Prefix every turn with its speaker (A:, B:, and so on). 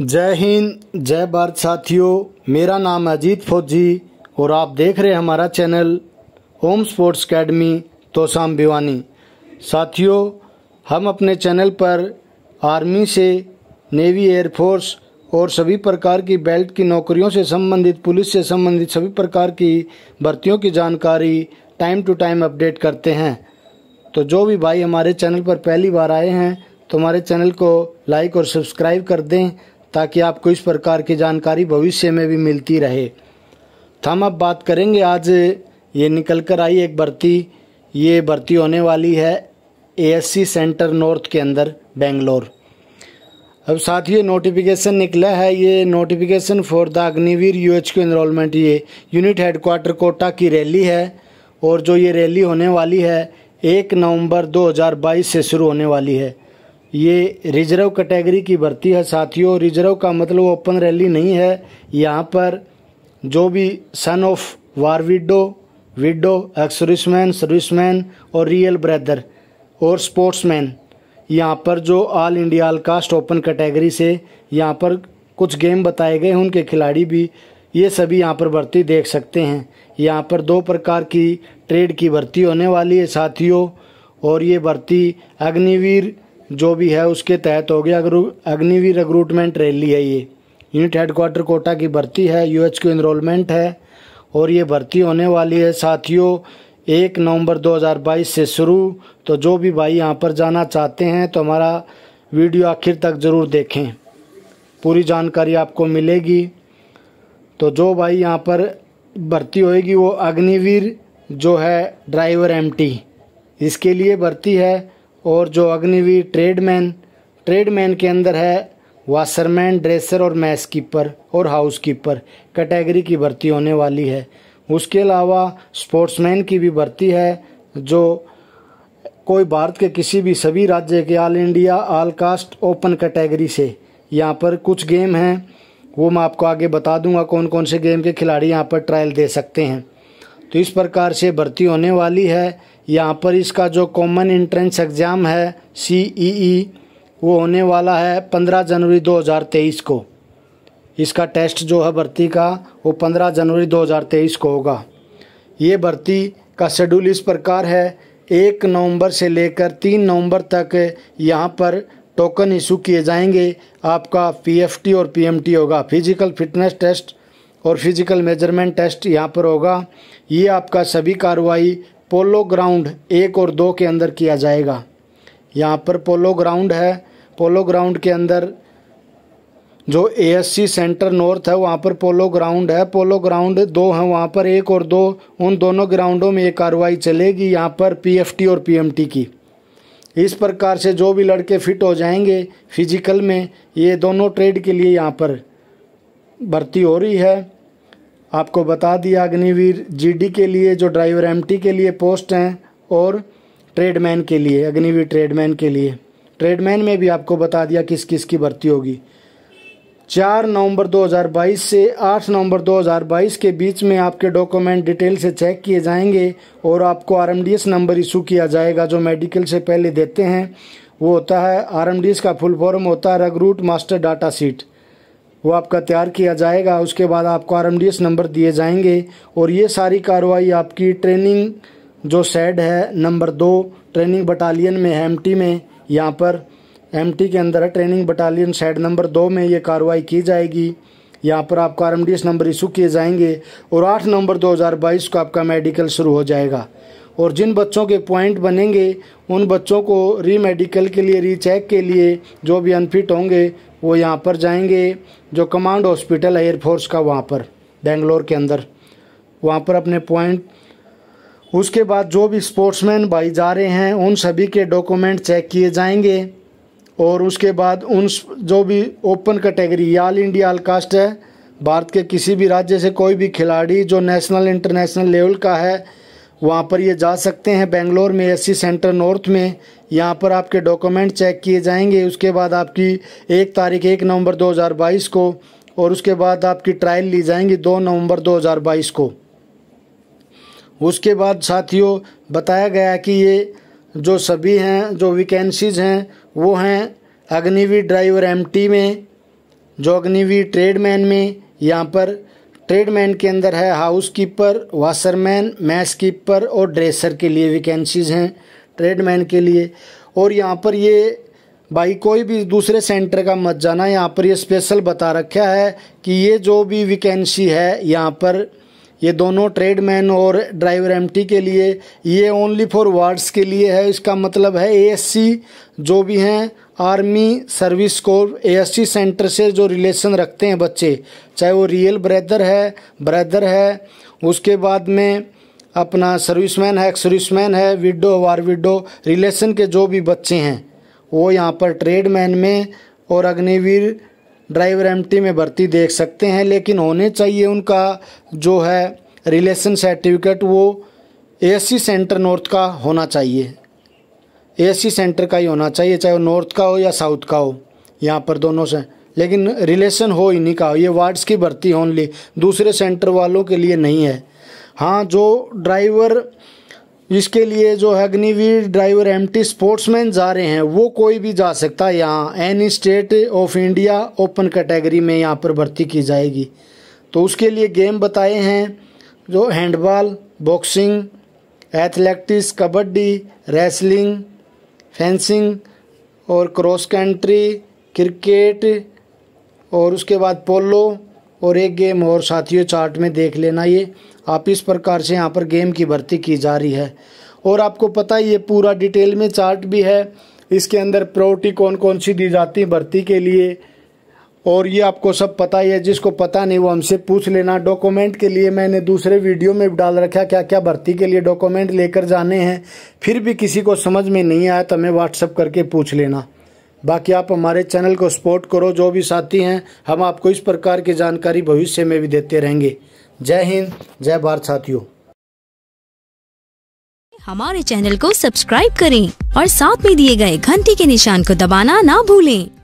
A: जय हिंद जय भारत साथियों मेरा नाम अजीत फौजी और आप देख रहे हैं हमारा channel Om sports academy Tosham Bhiwani साथियों हम अपने चैनल पर आर्मी से नेवी एयरफोर्स और सभी प्रकार की बेल्ट की नौकरियों से संबंधित पुलिस से संबंधित सभी प्रकार की भर्तियों की जानकारी टाइम टू टाइम अपडेट करते हैं तो जो भी भाई हमारे चैनल पर पहली बार आए हैं तो हमारे चैनल को लाइक और सब्सक्राइब कर दें ताकि आपको इस प्रकार की जानकारी भविष्य में भी मिलती रहे तो हम अब बात करेंगे आज ये निकल कर आई एक भर्ती ये भर्ती होने वाली है एएससी सेंटर नॉर्थ के अंदर बेंगलोर अब साथ ही नोटिफिकेशन निकला है ये notification for the Agniveer U H enrolment ये यूनिट हेडक्वार्टर कोटा की रैली है और जो ये रैली होने वाली है एक नवंबर 2022 से शुरू होने वाली है ये रिजर्व कैटेगरी की भर्ती है साथियों रिजर्व का मतलब ओपन रैली नहीं है यहाँ पर जो भी son of war widow widow ex serviceman man और रियल ब्रदर और स्पोर्ट्समैन यहाँ पर जो all India all caste open category से यहाँ पर कुछ गेम बताए गए उनके खिलाड़ी भी ये सभी यहाँ पर भर्ती देख सकते हैं यहाँ पर दो प्रकार की ट्रेड की भर्ती होने वाली है साथियों और ये भर्ती अग्निवीर जो भी है उसके तहत हो गया अग्निवीर रिक्रूटमेंट रैली है ये यूनिट हेडक्वार्टर कोटा की भर्ती है यू एच इनरोलमेंट है और ये भर्ती होने वाली है साथियों एक नवंबर 2022 से शुरू तो जो भी भाई यहाँ पर जाना चाहते हैं तो हमारा वीडियो आखिर तक ज़रूर देखें पूरी जानकारी आपको मिलेगी तो जो भाई यहाँ पर भर्ती होएगी वो अग्निवीर जो है ड्राइवर एमटी इसके लिए भर्ती है और जो अग्निवीर ट्रेडमैन ट्रेडमैन के अंदर है वाशरमैन ड्रेसर और मैस कीपर और हाउस कीपर कैटेगरी की भर्ती होने वाली है उसके अलावा स्पोर्ट्समैन की भी भर्ती है जो कोई भारत के किसी भी सभी राज्य के all India all caste open category से यहाँ पर कुछ गेम हैं वो मैं आपको आगे बता दूंगा कौन कौन से गेम के खिलाड़ी यहाँ पर ट्रायल दे सकते हैं तो इस प्रकार से भर्ती होने वाली है यहाँ पर इसका जो कॉमन एंट्रेंस एग्ज़ाम है सी ई ई वो होने वाला है पंद्रह जनवरी दो हज़ार तेईस को इसका टेस्ट जो है भर्ती का वो पंद्रह जनवरी दो हज़ार तेईस को होगा ये भर्ती का शेड्यूल इस प्रकार है एक नवंबर से लेकर तीन नवंबर तक यहाँ पर टोकन इशू किए जाएंगे आपका पी और पी होगा फिजिकल फिटनेस टेस्ट और फिजिकल मेजरमेंट टेस्ट यहाँ पर होगा ये आपका सभी कार्रवाई पोलो ग्राउंड एक और दो के अंदर किया जाएगा यहाँ पर पोलो ग्राउंड है पोलो ग्राउंड के अंदर जो एएससी सेंटर नॉर्थ है वहाँ पर पोलो ग्राउंड है पोलो ग्राउंड दो है वहाँ पर एक और दो उन दोनों ग्राउंडों में ये कार्रवाई चलेगी यहाँ पर पीएफटी और पीएमटी की इस प्रकार से जो भी लड़के फिट हो जाएंगे फिजिकल में ये दोनों ट्रेड के लिए यहाँ पर भर्ती हो रही है आपको बता दिया अग्निवीर जीडी के लिए जो ड्राइवर एमटी के लिए पोस्ट हैं और ट्रेडमैन के लिए अग्निवीर ट्रेडमैन के लिए ट्रेडमैन में भी आपको बता दिया किस किस की भर्ती होगी चार नवंबर 2022 से आठ नवंबर 2022 के बीच में आपके डॉक्यूमेंट डिटेल से चेक किए जाएंगे और आपको आर नंबर इशू किया जाएगा जो मेडिकल से पहले देते हैं वो होता है आर का फुल फॉर्म होता है रग रूट मास्टर डाटा सीट वो आपका तैयार किया जाएगा उसके बाद आपको आर नंबर दिए जाएंगे और ये सारी कार्रवाई आपकी ट्रेनिंग जो सेड है नंबर दो ट्रेनिंग बटालियन में एम टी में यहाँ पर टी के अंदर है ट्रेनिंग बटालियन सेड नंबर दो में ये कार्रवाई की जाएगी यहाँ पर आपको आर नंबर इशू किए जाएंगे और आठ नंबर 2022 को आपका मेडिकल शुरू हो जाएगा और जिन बच्चों के पॉइंट बनेंगे उन बच्चों को री मेडिकल के लिए रीचेक के लिए जो भी अनफिट होंगे वो यहाँ पर जाएंगे जो कमांड हॉस्पिटल है एयरफोर्स का वहाँ पर बेंगलोर के अंदर वहाँ पर अपने पॉइंट उसके बाद जो भी स्पोर्ट्समैन भाई जा रहे हैं उन सभी के डॉक्यूमेंट चेक किए जाएंगे और उसके बाद उन जो भी open category all India all caste है भारत के किसी भी राज्य से कोई भी खिलाड़ी जो नेशनल इंटरनेशनल लेवल का है वहाँ पर ये जा सकते हैं बेंगलोर में एस सेंटर नॉर्थ में यहाँ पर आपके डॉक्यूमेंट चेक किए जाएंगे उसके बाद आपकी एक तारीख एक नवंबर 2022 को और उसके बाद आपकी ट्रायल ली जाएंगी दो नवंबर 2022 को उसके बाद साथियों बताया गया कि ये जो सभी हैं जो वैकेंसीज़ हैं वो हैं अग्निवीर ड्राइवर एमटी में जो अग्निवीर ट्रेडमैन में यहाँ पर ट्रेडमैन के अंदर है house keeper washerman mess keeper और ड्रेसर के लिए वैकेंसीज हैं ट्रेडमैन के लिए और यहाँ पर ये भाई कोई भी दूसरे सेंटर का मत जाना यहाँ पर ये स्पेशल बता रखा है कि ये जो भी वैकेंसी है यहाँ पर ये दोनों ट्रेडमैन और ड्राइवर एमटी के लिए ये ओनली फॉर वार्ड्स के लिए है इसका मतलब है एएससी जो भी हैं army service corps ASC centre से जो रिलेशन रखते हैं बच्चे चाहे वो रियल ब्रदर है ब्रदर है उसके बाद में अपना सर्विसमैन है एक्स सर्विसमैन है विडो वार विडो रिलेशन के जो भी बच्चे हैं वो यहाँ पर ट्रेडमैन में और अग्निवीर ड्राइवर एमटी में भर्ती देख सकते हैं लेकिन होने चाहिए उनका जो है रिलेशन सर्टिफिकेट वो एसी सेंटर नॉर्थ का होना चाहिए एसी सेंटर का ही होना चाहिए चाहे वो नॉर्थ का हो या साउथ का हो यहाँ पर दोनों से लेकिन रिलेशन हो इन्हीं का हो ये वार्ड्स की भर्ती ओनली दूसरे सेंटर वालों के लिए नहीं है हाँ जो ड्राइवर इसके लिए जो Agniveer driver M T sportsman जा रहे हैं वो कोई भी जा सकता है यहाँ any state of India open category में यहाँ पर भर्ती की जाएगी तो उसके लिए गेम बताए हैं जो handball boxing athletics kabaddi wrestling fencing और क्रॉस कंट्री क्रिकेट और उसके बाद पोलो और एक गेम और साथियों चार्ट में देख लेना ये आप इस प्रकार से यहाँ पर गेम की भर्ती की जा रही है और आपको पता है ये पूरा डिटेल में चार्ट भी है इसके अंदर प्रोटी कौन कौन सी दी जाती है भर्ती के लिए और ये आपको सब पता ही है जिसको पता नहीं वो हमसे पूछ लेना डॉक्यूमेंट के लिए मैंने दूसरे वीडियो में डाल रखा क्या क्या भर्ती के लिए डॉक्यूमेंट लेकर जाने हैं फिर भी किसी को समझ में नहीं आया तो हमें व्हाट्सअप करके पूछ लेना बाकी आप हमारे चैनल को सपोर्ट करो जो भी साथी हैं हम आपको इस प्रकार की जानकारी भविष्य में भी देते रहेंगे जय हिंद जय भारत साथियों हमारे चैनल को सब्सक्राइब करें और साथ में दिए गए घंटी के निशान को दबाना ना भूलें